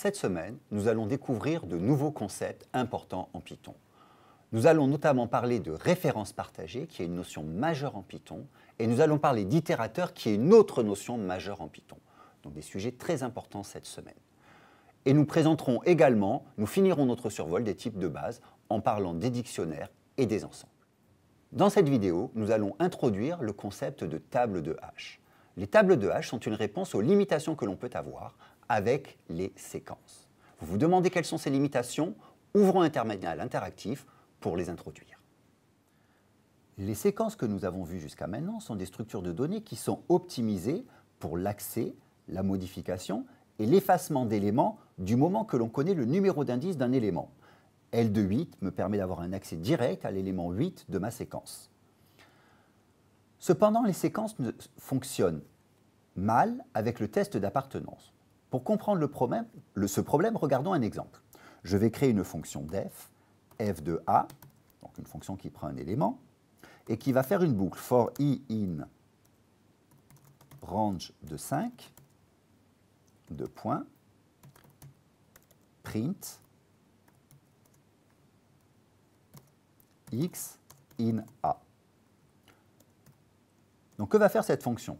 cette semaine, nous allons découvrir de nouveaux concepts importants en Python. Nous allons notamment parler de référence partagée, qui est une notion majeure en Python, et nous allons parler d'itérateur, qui est une autre notion majeure en Python. Donc des sujets très importants cette semaine. Et nous présenterons également, nous finirons notre survol des types de base en parlant des dictionnaires et des ensembles. Dans cette vidéo, nous allons introduire le concept de table de Hache. Les tables de Hache sont une réponse aux limitations que l'on peut avoir avec les séquences. Vous vous demandez quelles sont ces limitations Ouvrons un terminal interactif pour les introduire. Les séquences que nous avons vues jusqu'à maintenant sont des structures de données qui sont optimisées pour l'accès, la modification et l'effacement d'éléments du moment que l'on connaît le numéro d'indice d'un élément. L de 8 me permet d'avoir un accès direct à l'élément 8 de ma séquence. Cependant, les séquences ne fonctionnent mal avec le test d'appartenance. Pour comprendre ce problème, regardons un exemple. Je vais créer une fonction def, f de a, donc une fonction qui prend un élément, et qui va faire une boucle for i in range de 5, de points, print x in a. Donc que va faire cette fonction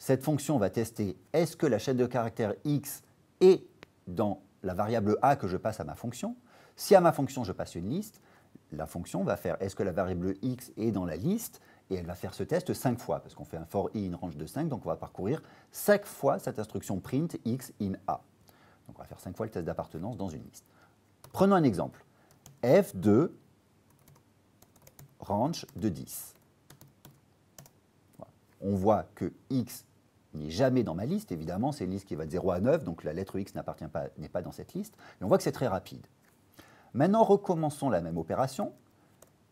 cette fonction va tester est-ce que la chaîne de caractères x est dans la variable a que je passe à ma fonction. Si à ma fonction je passe une liste, la fonction va faire est-ce que la variable x est dans la liste et elle va faire ce test 5 fois, parce qu'on fait un for i in range de 5, donc on va parcourir 5 fois cette instruction print x in a. Donc on va faire 5 fois le test d'appartenance dans une liste. Prenons un exemple. f de range de 10. On voit que x il n'est jamais dans ma liste, évidemment, c'est une liste qui va de 0 à 9, donc la lettre X n'appartient pas, n'est pas dans cette liste, et on voit que c'est très rapide. Maintenant, recommençons la même opération,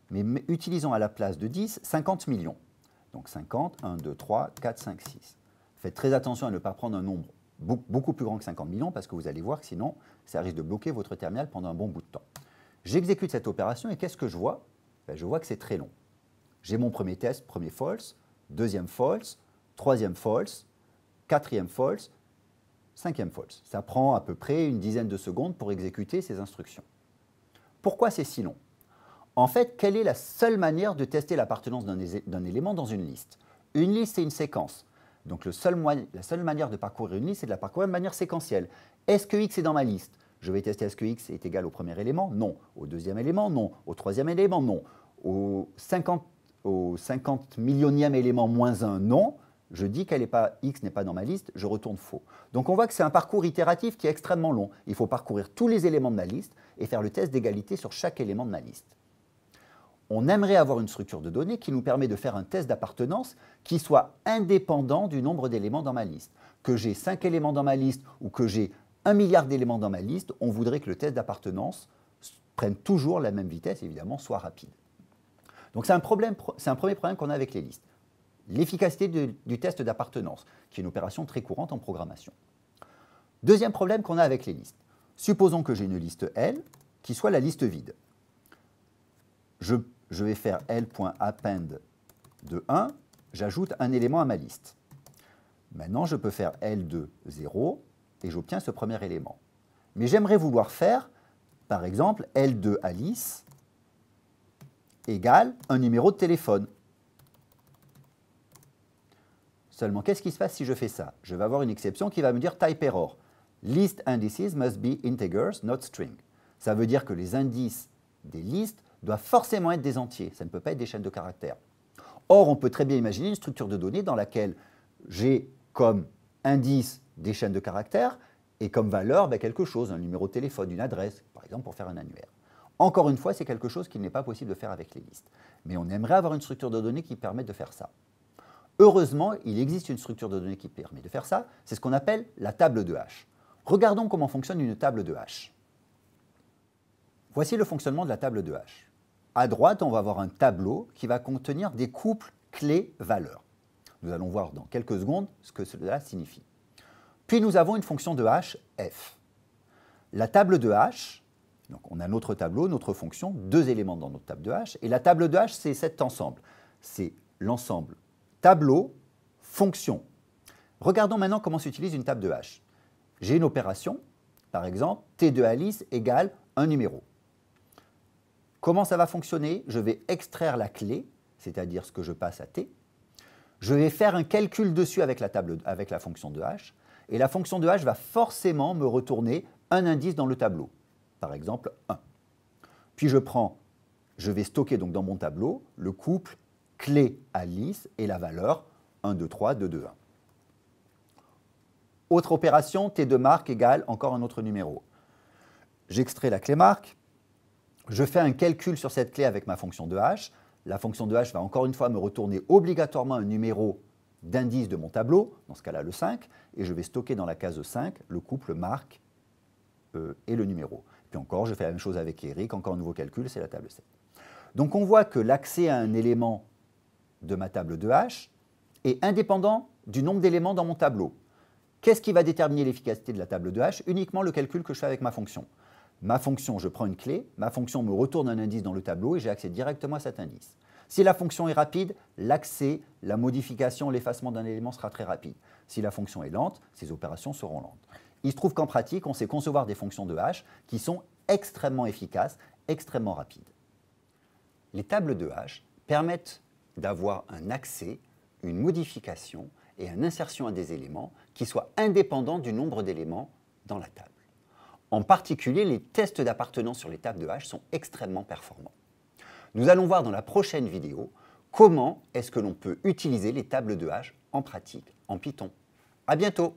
mais utilisons à la place de 10, 50 millions. Donc 50, 1, 2, 3, 4, 5, 6. Faites très attention à ne pas prendre un nombre beaucoup plus grand que 50 millions, parce que vous allez voir que sinon, ça risque de bloquer votre terminal pendant un bon bout de temps. J'exécute cette opération, et qu'est-ce que je vois ben, Je vois que c'est très long. J'ai mon premier test, premier false, deuxième false, troisième false, quatrième false, cinquième false. Ça prend à peu près une dizaine de secondes pour exécuter ces instructions. Pourquoi c'est si long En fait, quelle est la seule manière de tester l'appartenance d'un élément dans une liste Une liste, c'est une séquence. Donc la seule manière de parcourir une liste, c'est de la parcourir de manière séquentielle. Est-ce que x est dans ma liste Je vais tester est-ce que x est égal au premier élément Non. Au deuxième élément Non. Au troisième élément Non. Au 50, millionième élément moins un. Non je dis qu'elle n'est pas X n'est pas dans ma liste, je retourne faux. Donc on voit que c'est un parcours itératif qui est extrêmement long. Il faut parcourir tous les éléments de ma liste et faire le test d'égalité sur chaque élément de ma liste. On aimerait avoir une structure de données qui nous permet de faire un test d'appartenance qui soit indépendant du nombre d'éléments dans ma liste. Que j'ai 5 éléments dans ma liste ou que j'ai 1 milliard d'éléments dans ma liste, on voudrait que le test d'appartenance prenne toujours la même vitesse, évidemment, soit rapide. Donc c'est un premier problème qu'on a avec les listes l'efficacité du test d'appartenance, qui est une opération très courante en programmation. Deuxième problème qu'on a avec les listes. Supposons que j'ai une liste L qui soit la liste vide. Je, vais faire L.append de 1, j'ajoute un élément à ma liste. Maintenant, je peux faire L de 0 et j'obtiens ce premier élément. Mais j'aimerais vouloir faire, par exemple, L de Alice égale un numéro de téléphone. Seulement, qu'est-ce qui se passe si je fais ça Je vais avoir une exception qui va me dire type error. List indices must be integers, not string. Ça veut dire que les indices des listes doivent forcément être des entiers. Ça ne peut pas être des chaînes de caractères. Or, on peut très bien imaginer une structure de données dans laquelle j'ai comme indice des chaînes de caractères et comme valeur ben, quelque chose, un numéro de téléphone, une adresse, par exemple pour faire un annuaire. Encore une fois, c'est quelque chose qu'il n'est pas possible de faire avec les listes. Mais on aimerait avoir une structure de données qui permette de faire ça. Heureusement, il existe une structure de données qui permet de faire ça. C'est ce qu'on appelle la table de H. Regardons comment fonctionne une table de H. Voici le fonctionnement de la table de H. À droite, on va avoir un tableau qui va contenir des couples clés-valeurs. Nous allons voir dans quelques secondes ce que cela signifie. Puis nous avons une fonction de H, f. La table de H, donc on a notre tableau, notre fonction, deux éléments dans notre table de H. et la table de H, c'est cet ensemble. C'est l'ensemble tableau, fonction. Regardons maintenant comment s'utilise une table de H. J'ai une opération, par exemple, t de Alice égale un numéro. Comment ça va fonctionner Je vais extraire la clé, c'est-à-dire ce que je passe à T. Je vais faire un calcul dessus avec la, table, avec la fonction de H. Et la fonction de H va forcément me retourner un indice dans le tableau, par exemple 1. Puis je prends, je vais stocker donc dans mon tableau le couple clé Alice et la valeur 1, 2, 3, 2, 2, 1. Autre opération, T de marque égale encore un autre numéro. J'extrais la clé marque, je fais un calcul sur cette clé avec ma fonction de h. La fonction de h va encore une fois me retourner obligatoirement un numéro d'indice de mon tableau, dans ce cas-là le 5, et je vais stocker dans la case 5 le couple marque euh, et le numéro. Puis encore, je fais la même chose avec Eric, encore un nouveau calcul, c'est la table 7. Donc on voit que l'accès à un élément de ma table de H est indépendant du nombre d'éléments dans mon tableau. Qu'est-ce qui va déterminer l'efficacité de la table de H Uniquement le calcul que je fais avec ma fonction. Ma fonction, je prends une clé, ma fonction me retourne un indice dans le tableau et j'ai accès directement à cet indice. Si la fonction est rapide, l'accès, la modification, l'effacement d'un élément sera très rapide. Si la fonction est lente, ces opérations seront lentes. Il se trouve qu'en pratique, on sait concevoir des fonctions de H qui sont extrêmement efficaces, extrêmement rapides. Les tables de H permettent d'avoir un accès, une modification et une insertion à des éléments qui soient indépendants du nombre d'éléments dans la table. En particulier, les tests d'appartenance sur les tables de H sont extrêmement performants. Nous allons voir dans la prochaine vidéo comment est-ce que l'on peut utiliser les tables de H en pratique en Python. À bientôt!